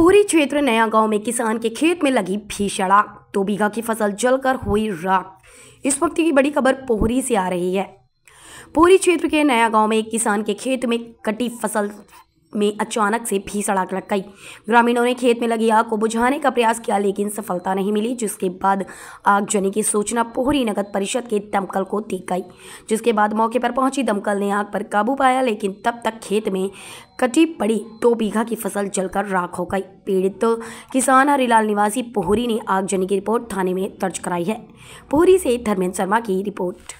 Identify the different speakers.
Speaker 1: पूरी क्षेत्र नया गांव में किसान के खेत में लगी भीषण आग दो बीघा की फसल जलकर हुई राख इस वक्त की बड़ी खबर पोहरी से आ रही है पूरी क्षेत्र के नया गांव में एक किसान के खेत में कटी फसल में अचानक से भीषण आग लग गई ग्रामीणों ने खेत में लगी आग को बुझाने का प्रयास किया लेकिन सफलता नहीं मिली जिसके बाद आगजनी की सूचना पोहरी नगर परिषद के दमकल को दी गई जिसके बाद मौके पर पहुंची दमकल ने आग पर काबू पाया लेकिन तब तक खेत में कटी पड़ी दो बीघा की फसल जलकर राख हो गई पीड़ित तो किसान हरिलाल निवासी पोहरी ने आगजनी की रिपोर्ट थाने में दर्ज कराई है पोहरी से धर्मेंद्र शर्मा की रिपोर्ट